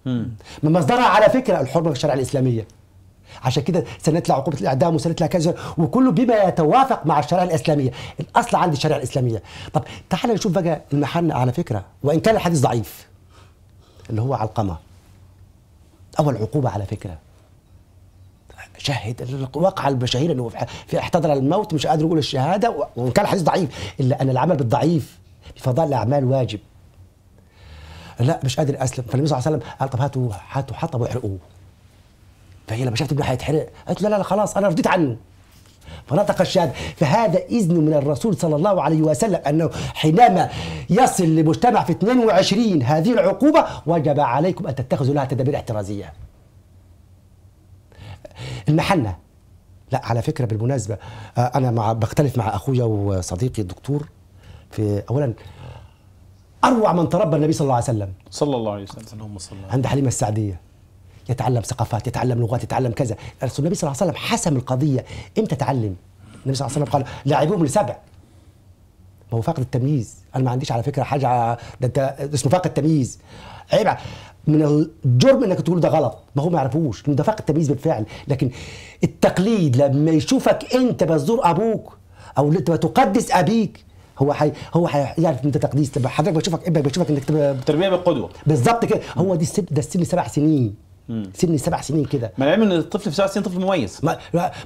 من مصدرها على فكرة الحرمة في الشريعة الإسلامية عشان كده سنتلع عقوبه الاعدام وسنتلع كذا وكله بما يتوافق مع الشريعه الاسلاميه الاصل عند الشريعه الاسلاميه طب تعال نشوف بقى المحن على فكره وان كان الحديث ضعيف اللي هو علقمه اول عقوبه على فكره شهد المشاهير البشهير هو في احتضر الموت مش قادر يقول الشهاده وان كان الحديث ضعيف الا ان العمل بالضعيف بفضاء الاعمال واجب لا مش قادر اسلم فالنبي صلى الله عليه وسلم قال طب هاتوا هاتوا حطب واحرقوه فهي لما شافت ابنها هيتحرق قالت لا لا خلاص انا رضيت عنه فنطق الشهاده فهذا اذن من الرسول صلى الله عليه وسلم انه حينما يصل لمجتمع في 22 هذه العقوبه وجب عليكم ان تتخذوا لها تدابير احترازيه المحنه لا على فكره بالمناسبه آه، انا مع بختلف مع اخويا وصديقي الدكتور في اولا اروع من تربى النبي صلى الله عليه وسلم صلى الله عليه وسلم عند حليمه السعديه يتعلم ثقافات يتعلم لغات يتعلم كذا النبي صلى الله عليه وسلم حسم القضية امتى تعلم النبي صلى الله عليه وسلم قال لاعبوهم لسبع ما هو فاقد التمييز انا ما عنديش على فكره حاجه ده انت اسمه فاقد التمييز عيب من الجرم انك تقول ده غلط ما هو ما يعرفوش ده فاقد التمييز بالفعل لكن التقليد لما يشوفك انت بتزور ابوك او انت بتقدس ابيك هو حي... هو حي... يعرف انت تقديس حضرتك بشوفك ابنك بشوفك انك تربيه بالقدوه بالظبط كده هو دي السن ده السن سبع سنين سن سبع سنين كده ما العلم ان الطفل في سبع سنين طفل مميز ما,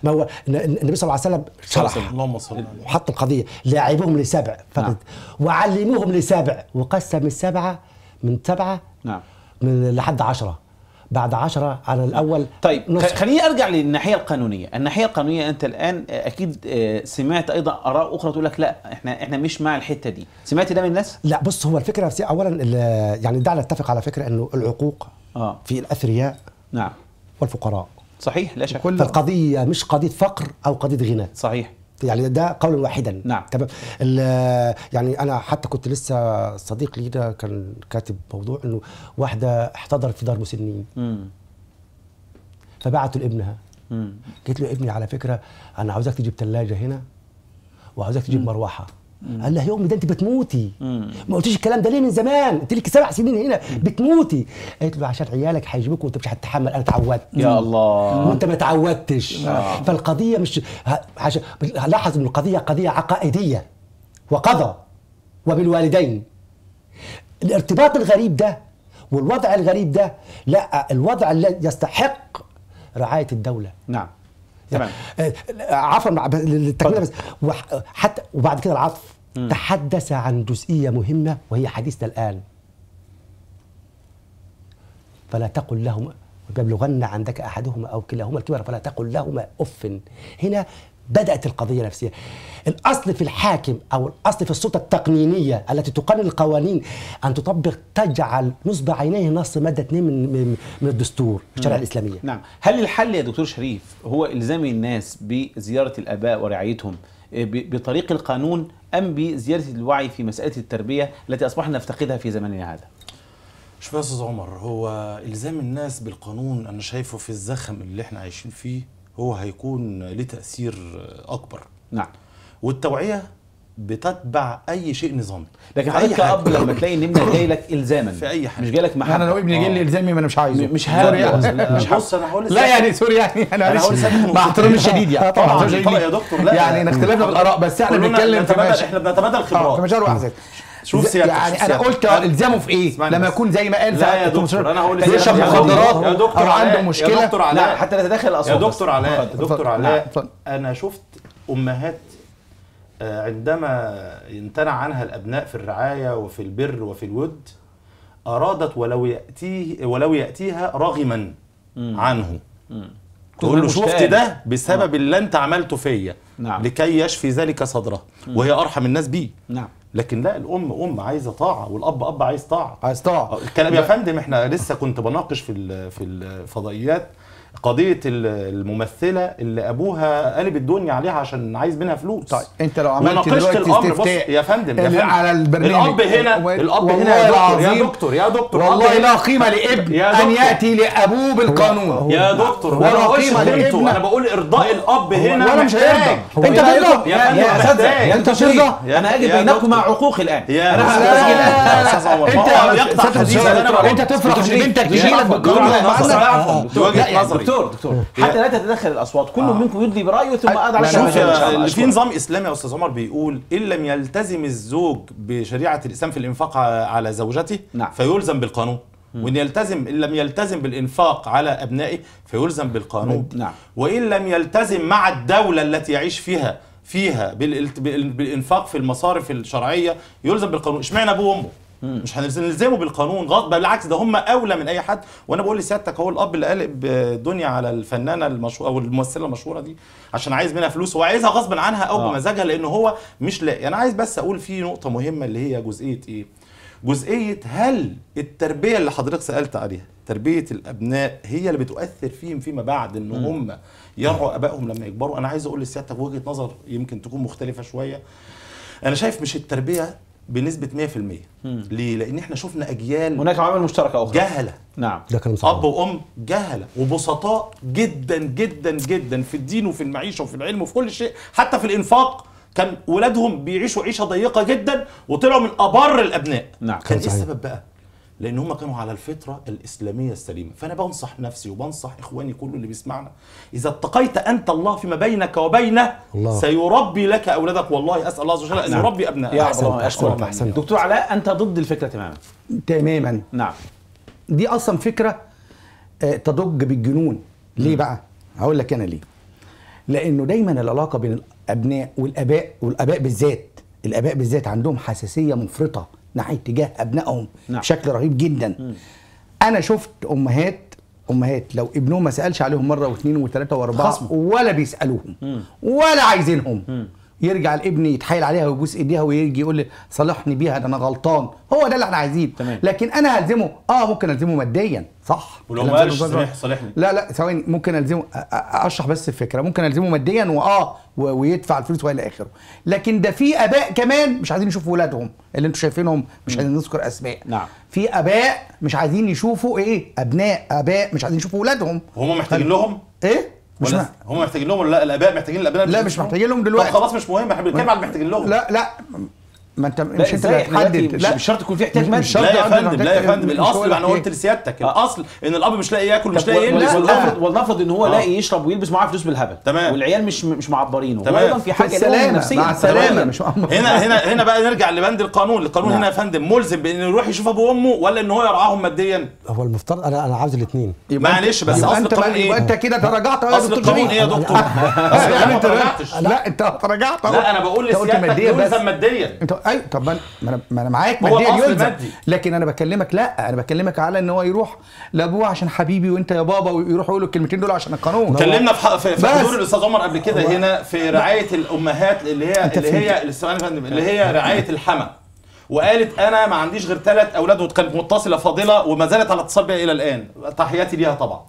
ما هو النبي صلى الله عليه وسلم شرح اللهم صل عليه وحط القضيه لاعبوهم لسبع فقط نعم. وعلموهم لسبع وقسم السبعه من سبعه نعم من لحد عشره بعد عشرة على الأول طيب نصف. خليني أرجع للناحية القانونية الناحية القانونية أنت الآن آه، أكيد آه، سمعت أيضا آراء أخرى تقول لك لا إحنا إحنا مش مع الحتة دي سمعت ده من الناس؟ لا بص هو الفكرة أولا يعني دعنا نتفق على فكرة أنه العقوق آه. في الاثرياء نعم والفقراء صحيح لا شك فالقضيه مش قضيه فقر او قضيه غنى صحيح يعني ده قولا واحدا نعم تمام يعني انا حتى كنت لسه صديق لي ده كان كاتب موضوع انه واحده احتضرت في دار مسنين فبعتوا لابنها قلت له ابني على فكره انا عاوزك تجيب ثلاجه هنا وعاوزك تجيب مروحه قال لها يا امي ده انت بتموتي ما قلتيش الكلام ده ليه من زمان انت لك سبع سنين هنا بتموتي قالت له عشان عيالك هيجيبوك وانت مش هتتحمل انا اتعودت يا الله وانت ما اتعودتش آه. فالقضيه مش عشان لاحظ ان القضيه قضيه عقائديه وقضى وبالوالدين الارتباط الغريب ده والوضع الغريب ده لا الوضع الذي يستحق رعايه الدوله نعم تمام آه، عفوا للتكمله بس حتى وبعد كده العطف مم. تحدث عن جزئيه مهمه وهي حديثنا الان فلا تقل لهما يبلغن عندك احدهما او كلاهما الكبر فلا تقل لهما اف هنا بدأت القضية نفسها الأصل في الحاكم أو الأصل في السلطة التقنينية التي تقنن القوانين أن تطبق تجعل نصب عينيه نص مادة 2 من, من الدستور الشريعة نعم. الإسلامية نعم هل الحل يا دكتور شريف هو إلزام الناس بزيارة الآباء ورعايتهم آه، بطريق القانون أم بزيادة الوعي في مسألة التربية التي أصبحنا نفتقدها في زمننا هذا؟ شوف يا استاذ عمر هو الزام الناس بالقانون انا شايفه في الزخم اللي احنا عايشين فيه هو هيكون له تاثير اكبر نعم والتوعيه بتتبع اي شيء نظامي لكن حضرتك كاب لما تلاقي ان ابنك جاي لك الزاما في اي حاجه مش جاي لك محبه انا لو ابني جاي لي الزامي ما انا مش عايزه مش هاري يعني. مش بص انا هقول لا يعني سوري يعني انا, هقول مع احترامي الشديد يعني طبعا يا دكتور يعني لا يعني اختلافنا في بالاراء بس احنا بنتكلم في احنا بنتبادل خبرات في آه، مشاوير واحد شوف سيادتك يعني انا قلت الزامه في ايه لما يكون زي ما قال لا يا دكتور انا هقول بيشرب مخدرات يا دكتور او عنده مشكله يا دكتور علاء حتى نتداخل الاصوات يا دكتور علاء دكتور علاء انا شفت امهات آه، عندما يمتنع عنها الابناء في الرعايه وفي البر وفي الود ارادت ولو ياتيه ولو ياتيها راغما عنه تقول له شفت ده بسبب نعم. اللي انت عملته فيا نعم. لكي يشفي ذلك صدره وهي ارحم الناس بيه نعم لكن لا الام ام عايزه طاعه والاب اب عايز طاعه عايز طاعه الكلام يا فندم احنا لسه كنت بناقش في في الفضائيات قضيه الممثله اللي ابوها قلب الدنيا عليها عشان عايز منها فلوس طيب انت لو عملت دلوقتي استفتاء بص يا فندم يا فندم على البرنامج الاب هنا و... الاب هنا يا دكتور يا دكتور يا دكتور والله لا قيمه لابن ان ياتي لابوه بالقانون يا دكتور ولا قيمه لابنه انا بقول ارضاء الاب هنا وانا مش هيرضى انت ترضى يا استاذ انت ترضى انا اجي بينكما عقوق الان انا هساجل الان انت انت تفرح ان بنتك تجي لك بالقانون لا يا دكتور طيب. دكتور حتى لا تتدخل الاصوات كل آه. منكم يدلي برايه ثم اقعد على شوف آه، في نظام اسلامي يا استاذ عمر بيقول ان لم يلتزم الزوج بشريعه الاسلام في الانفاق على زوجته نعم. فيلزم بالقانون وان يلتزم ان لم يلتزم بالانفاق على ابنائه فيلزم بالقانون نعم. وان لم يلتزم مع الدوله التي يعيش فيها فيها بالانفاق في المصارف الشرعيه يلزم بالقانون اشمعنى ابوه وامه مش هنلزمه بالقانون غلط بالعكس ده هم اولى من اي حد وانا بقول لسيادتك هو الاب اللي قالب دنيا على الفنانه المشهوره او الممثله المشهوره دي عشان عايز منها فلوس هو عايزها غصب عنها او آه. بمزاجها لان هو مش لاقي يعني انا عايز بس اقول في نقطه مهمه اللي هي جزئيه ايه جزئيه هل التربيه اللي حضرتك سالت عليها تربيه الابناء هي اللي بتؤثر فيهم فيما بعد ان هم يرعوا ابائهم لما يكبروا انا عايز اقول لسيادتك وجهه نظر يمكن تكون مختلفه شويه انا شايف مش التربيه بنسبه 100% ليه؟ لان احنا شفنا اجيال هناك عوامل مشتركه اخرى جهله نعم ده كلام صحيح اب وام جهله وبسطاء جدا جدا جدا في الدين وفي المعيشه وفي العلم وفي كل شيء حتى في الانفاق كان ولادهم بيعيشوا عيشه ضيقه جدا وطلعوا من ابر الابناء نعم كان ايه السبب بقى؟ لان هم كانوا على الفطره الاسلاميه السليمه فانا بنصح نفسي وبنصح اخواني كل اللي بيسمعنا اذا اتقيت انت الله فيما بينك وبينه الله. سيربي لك اولادك والله اسال الله عز وجل ان نعم. يربي ابنائك يا أحسن. الله اشكرك احسن نعم. دكتور علاء انت ضد الفكره تماما تماما نعم دي اصلا فكره آه، تضج بالجنون ليه بقى هقول لك انا ليه لانه دايما العلاقه بين الابناء والاباء والاباء بالذات الاباء بالذات عندهم حساسيه مفرطه ناحيه تجاه ابنائهم نعم. بشكل رهيب جدا مم. انا شفت امهات امهات لو ابنهم ما سالش عليهم مره واثنين وثلاثه واربعه ولا بيسالوهم مم. ولا عايزينهم مم. يرجع الابن يتحايل عليها ويبوس ايديها ويجي يقول لي صالحني بيها ده انا غلطان هو ده اللي احنا عايزينه لكن انا هلزمه اه ممكن الزمه ماديا صح ولو ما قالش صالحني لا لا ثواني ممكن الزمه اشرح بس الفكره ممكن الزمه ماديا واه ويدفع الفلوس والى اخره لكن ده في اباء كمان مش عايزين يشوفوا ولادهم اللي انتم شايفينهم مش عايزين نذكر اسماء نعم في اباء مش عايزين يشوفوا ايه ابناء اباء مش عايزين يشوفوا ولادهم وهم محتاجين لهم ايه مش مح... هم محتاجين لهم ولا لا الاباء محتاجين الابناء لا مش محتاجين لهم دلوقتي طب خلاص مش مهم احنا بنتكلم على محتاجين لهم لا لا ما انت مش انت اللي هتحدد لا مش شرط يكون في احتياج مادي مش شرط لا يا فندم لا يا فندم الاصل انا قلت لسيادتك الاصل آه، ان الاب مش لاقي ياكل مش لاقي يلبس ولنفرض ولنفرض ان هو آه. لاقي يشرب ويلبس معاه فلوس بالهبل تمام والعيال مش مش معبرينه تمام ايضا في حاجه سلامه نفسيه مع السلامه مش هنا هنا هنا بقى نرجع لبند القانون القانون نعم. هنا يا فندم ملزم بانه يروح يشوف ابوه وامه ولا ان هو يرعاهم ماديا هو المفترض انا انا عاوز الاثنين معلش بس اصل القانون ايه انت كده تراجعت يا دكتور جميل ايه يا دكتور يعني انا ما لا انت تراجعت لا انا بقول لسيادتك ملزم ماديا ايوه طب ما انا ما انا معاك ماديا يلزم لكن انا بكلمك لا انا بكلمك على ان هو يروح لابوه عشان حبيبي وانت يا بابا ويروح يقول الكلمتين دول عشان القانون اتكلمنا في في حضور الاستاذ عمر قبل كده هنا في رعايه الامهات اللي هي اللي هي اللي أيوة. هي رعايه الحمى وقالت انا ما عنديش غير ثلاث اولاد وكانت متصله فاضله وما زالت على اتصال بها الى الان تحياتي ليها طبعا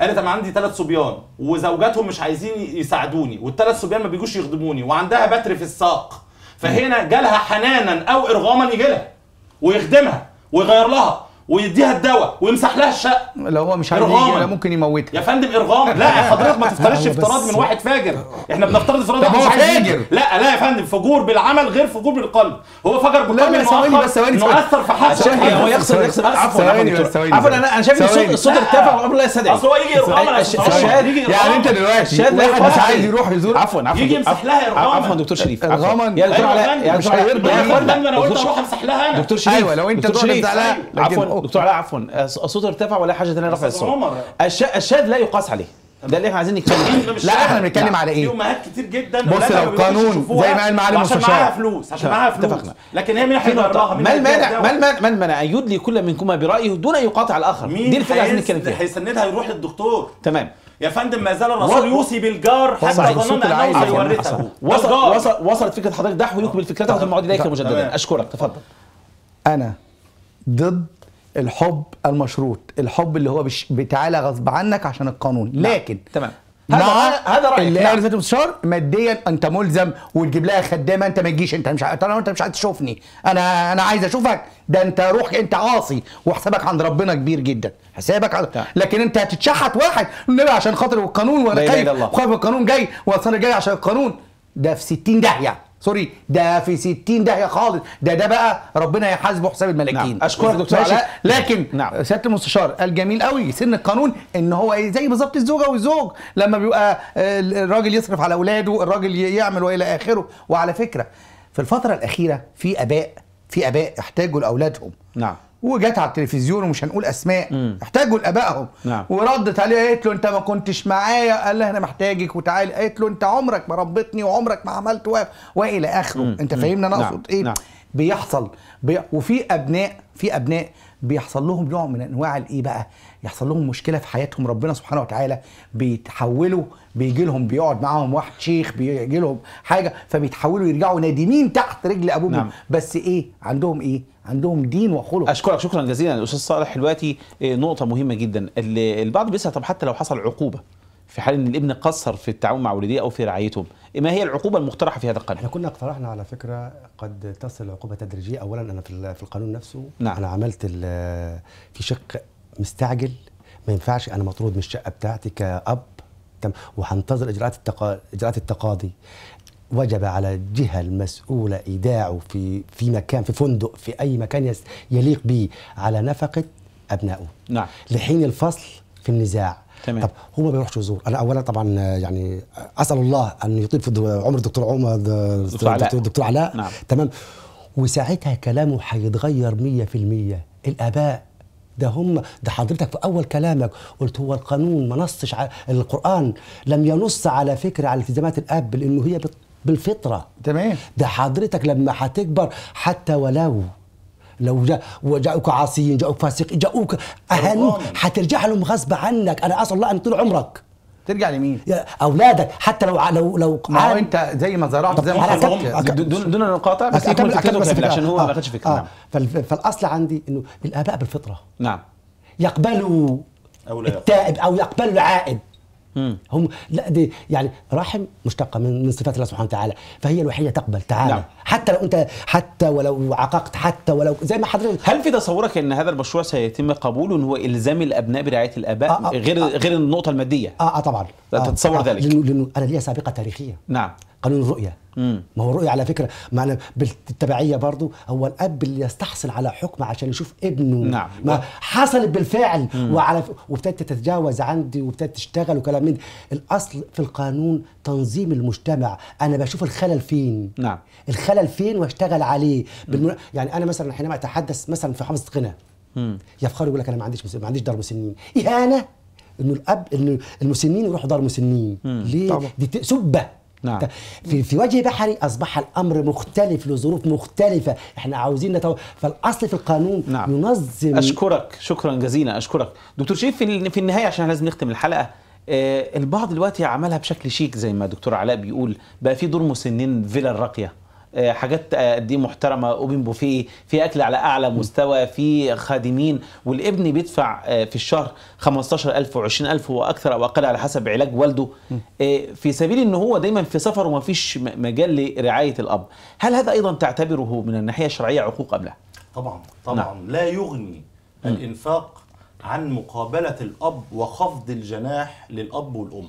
قالت انا عندي ثلاث صبيان وزوجاتهم مش عايزين يساعدوني والثلاث صبيان ما بيجوش يخدموني وعندها بتر في الساق فهنا جالها حنانا او ارغاما يجي لها ويخدمها ويغير لها ويديها الدواء ويمسح لها الشقه لو هو مش عارف يجي ممكن يموتها يا فندم ارغام لا حضرتك ما تفترضش افتراض من واحد فاجر آه. احنا بنفترض افتراض واحد مش فاجر لا لا يا فندم فجور بالعمل غير فجور بالقلب هو فجر بالقلب لا ثواني بس ثواني مؤثر في حق هو يخسر يخسر عفوا ثواني ثواني بس عفوا انا انا شايف ان الصوت ارتفع وقبل لا يستدعي اصل هو يجي ارغام الشهاده يعني انت دلوقتي واحد مش عايز يروح يزور عفوا عفوا يجي يمسح لها ارغام عفوا دكتور شريف ارغاما يا دكتور علاء مش هيرضى يا فندم انا قلت اروح امسح لها انا دكتور شريف ايوه لو انت دكتور شريف عفوا دكتور علاء عفوا الصوت أه، ارتفع ولا حاجه ثانيه رفع الصوت الشاذ لا يقاس عليه ده اللي احنا عايزين نتكلم لا احنا بنتكلم على ايه؟ في امهات كتير جدا بص لو قانون زي ما قال معالي المستشار عشان معاها فلوس عشان معاها فلوس اتفقنا لكن هي مين هيقررها ما المانع ما المانع ما المانع ان يدلي كل منكما برايه دون ان يقاطع الاخر دي الفكره عايزين نتكلم فيها هيسندها يروح للدكتور تمام يا فندم ما زال الرسول يوصي بالجار حتى ظننا انه سيورثه وصل وصل وصلت فكره حضرتك ده لكم بالفكره تعود المعود اليك مجددا اشكرك تفضل انا ضد الحب المشروط الحب اللي هو بتعالى غصب عنك عشان القانون نعم. لكن تمام هذا هذا رايك نعم. اللي قبل ست ماديا انت ملزم وتجيب لها خدامه انت ما تجيش انت مش طالما انت مش عايز تشوفني انا انا عايز اشوفك ده انت روح انت عاصي وحسابك عند ربنا كبير جدا حسابك عند... لكن انت هتتشحت واحد النبي عشان خاطر القانون وانا جاي وخايف القانون جاي واصل جاي عشان القانون ده في 60 داهيه سوري ده في 60 داهيه خالص ده ده بقى ربنا يحاسبه حساب الملاكين نعم. اشكرك دكتور علاء لكن نعم. سياده المستشار قال جميل قوي سن القانون ان هو إيه، زي بالظبط الزوجه والزوج لما بيبقى آه، الراجل يصرف على اولاده الراجل يعمل والى اخره وعلى فكره في الفتره الاخيره في اباء في اباء احتاجوا لاولادهم نعم وجت على التلفزيون ومش هنقول اسماء مم. احتاجوا لابائهم نعم. وردت عليه قالت له انت ما كنتش معايا قال لها انا محتاجك وتعالى قالت له انت عمرك ما ربيتني وعمرك ما عملت والى اخره مم. انت فاهمني انا نعم. اقصد نعم. ايه نعم. بيحصل بي... وفي ابناء في ابناء بيحصل لهم نوع من انواع الايه بقى يحصل لهم مشكله في حياتهم ربنا سبحانه وتعالى بيتحولوا بيجي لهم بيقعد معاهم واحد شيخ بيجي لهم حاجه فبيتحولوا يرجعوا نادمين تحت رجل ابوهم نعم. بس ايه عندهم ايه عندهم دين وخلق اشكرك شكرا جزيلا استاذ صالح دلوقتي آه، نقطه مهمه جدا البعض بيسال طب حتى لو حصل عقوبه في حال ان الابن قصر في التعاون مع والديه او في رعايتهم ما هي العقوبه المقترحه في هذا القانون احنا كنا اقترحنا على فكره قد تصل العقوبه تدريجيه اولا انا في القانون نفسه نعم. انا عملت في شق مستعجل ما ينفعش انا مطرود من الشقه بتاعتي كاب تم وهنتظر اجراءات التقا... اجراءات التقاضي وجب على الجهة المسؤولة إيداعه في في مكان في فندق في أي مكان يليق به على نفقة أبنائه نعم لحين الفصل في النزاع تمام. طب هو ما بيروحش يزور انا اولا طبعا يعني اسال الله ان يطيل في عمر الدكتور عمر الدكتور علاء الدكتور علاء نعم. تمام وساعتها كلامه هيتغير 100% الاباء ده هم ده حضرتك في اول كلامك قلت هو القانون ما نصش على القران لم ينص على فكره على التزامات الاب لانه هي بت بالفطره تمام ده حضرتك لما هتكبر حتى ولو لو جا وجاءوك عاصيين جاءوك فاسقين جاءوك اهانوك هترجع لهم غصب عنك انا اسال الله ان طول عمرك ترجع لمين؟ اولادك حتى لو لو لو ما هو انت زي ما زرعت زي ما حضرتك دون دون نقاطع بس أكمل أكمل بس عشان هو آه. ما خدش فكره آه. نعم. فالاصل عندي انه الاباء بالفطره نعم يقبلوا أو لا التائب او يقبلوا العائد هم لا دي يعني رحم مشتقه من, من صفات الله سبحانه وتعالى فهي الوحيده تقبل تعالى نعم. حتى لو انت حتى ولو عققت حتى ولو زي ما حضرتك هل في تصورك ان هذا المشروع سيتم قبوله ان هو الزام الابناء برعايه الاباء آه آه غير آه غير النقطه الماديه اه, آه طبعا تتصور آه ذلك لانه انا ليا سابقه تاريخيه نعم قانون الرؤيه ما هو الرؤيه على فكره معنى بالتبعيه برضو هو الاب اللي يستحصل على حكم عشان يشوف ابنه نعم ما حصلت بالفعل مم. وعلى ف... وابتدت تتجاوز عندي وابتدت تشتغل وكلام من الاصل في القانون تنظيم المجتمع انا بشوف الخلل فين نعم الخلل فين واشتغل عليه بالمن... يعني انا مثلا حينما اتحدث مثلا في حفظ قنا يفخر يقول لك انا ما عنديش ما عنديش دار مسنين اهانه انه الاب انه المسنين يروحوا دار مسنين ليه؟ دي سبه نعم في, في وجه بحري اصبح الامر مختلف لظروف مختلفه احنا عاوزين نتو... فالاصل في القانون نعم. ينظم اشكرك شكرا جزيلا اشكرك دكتور شريف في النهايه عشان لازم نختم الحلقه آه، البعض دلوقتي عملها بشكل شيك زي ما دكتور علاء بيقول بقى في دور مسنين فيلا الراقيه آه، حاجات آه، قد إيه محترمه اوبن بوفيه في اكل على اعلى مستوى في خادمين والابن بيدفع آه، في الشهر 15000 و20000 واكثر او اقل على حسب علاج والده في سبيل ان هو دايما في سفر وما فيش مجال لرعايه الاب هل هذا ايضا تعتبره من الناحيه الشرعيه عقوق ام لا طبعا طبعا نعم. لا يغني الانفاق عن مقابلة الأب وخفض الجناح للأب والأم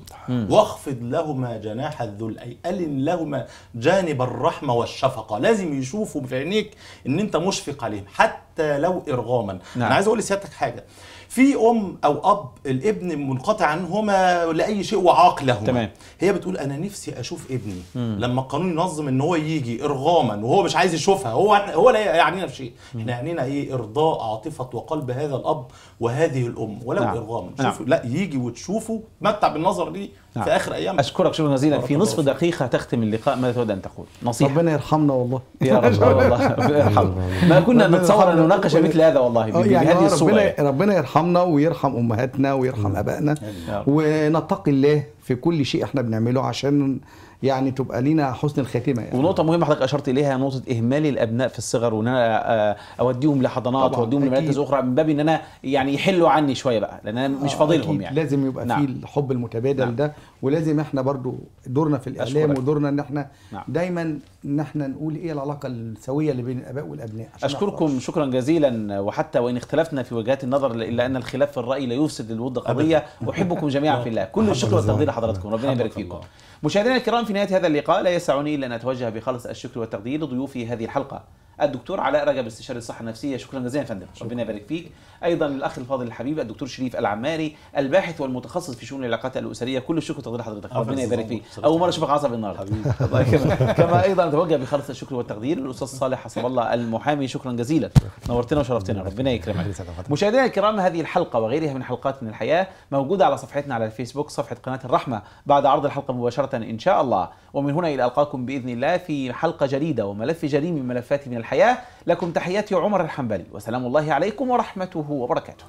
واخفض لهما جناح الذل أي ألن لهما جانب الرحمة والشفقة لازم يشوفوا بعينيك إن أنت مشفق عليهم حتى لو إرغاما نعم. أنا عايز أقول لسيادتك حاجة في ام او اب الابن منقطع عنهما لاي شيء لهما تمام هي بتقول انا نفسي اشوف ابني مم. لما القانون ينظم ان هو يجي ارغاما وهو مش عايز يشوفها هو هو لا يعنينا بشيء احنا يعنينا ايه ارضاء عاطفه وقلب هذا الاب وهذه الام ولو نعم. ارغاما نعم. لا يجي وتشوفه متع بالنظر دي نعم. في اخر ايام اشكرك شكرا جزيلا في نصف دقيقه تختم اللقاء ماذا تود ان تقول نصيحه ربنا يرحمنا والله يا رب والله يرحمنا ما كنا نتصور ان نناقش مثل هذا والله آه، بهذه يعني الصوره ربنا يعني. ربنا يرحمنا ويرحم امهاتنا ويرحم ابائنا ونتقي الله في كل شيء احنا بنعمله عشان يعني تبقى لينا حسن الخاتمه يعني. ونقطه مهمه حضرتك اشرت اليها نقطه اهمال الابناء في الصغر وان انا آه، آه، اوديهم لحضانات اوديهم لمراكز اخرى من باب ان انا يعني يحلوا عني شويه بقى لان انا مش آه، فاضلهم يعني لازم يبقى نعم. في الحب المتبادل نعم. ده ولازم احنا برضو دورنا في الاعلام أشكرك. ودورنا ان احنا نعم. دايما ان احنا نقول ايه العلاقه السويه اللي بين الاباء والابناء اشكركم أخرج. شكرا جزيلا وحتى وان اختلفنا في وجهات النظر الا ان الخلاف في الراي لا يفسد للود قضيه احبكم جميعا في الله كل الشكر والتقدير حضراتكم ربنا يبارك فيكم مشاهدينا الكرام في نهايه هذا اللقاء لا يسعني الا ان اتوجه بخلص الشكر والتقدير لضيوفي هذه الحلقه الدكتور علاء رجب استشاري الصحه النفسيه شكرا جزيلا يا فندم ربنا يبارك فيك ايضا الاخ الفاضل الحبيب الدكتور شريف العماري الباحث والمتخصص في شؤون العلاقات الاسريه كل الشكر تقدير حضرتك ربنا يبارك فيك اول مره اشوفك عصبي النهارده كما ايضا نتوجه بخالص الشكر والتقدير للاستاذ صالح حسب الله المحامي شكرا جزيلا نورتنا وشرفتنا ربنا يكرمك مشاهدينا الكرام هذه الحلقه وغيرها من حلقات من الحياه موجوده على صفحتنا على الفيسبوك صفحه قناه الرحمه بعد عرض الحلقه مباشره ان شاء الله ومن هنا إلى ألقاكم بإذن الله في حلقة جديدة وملف جديد من ملفات من الحياة لكم تحياتي عمر الحنبلي وسلام الله عليكم ورحمته وبركاته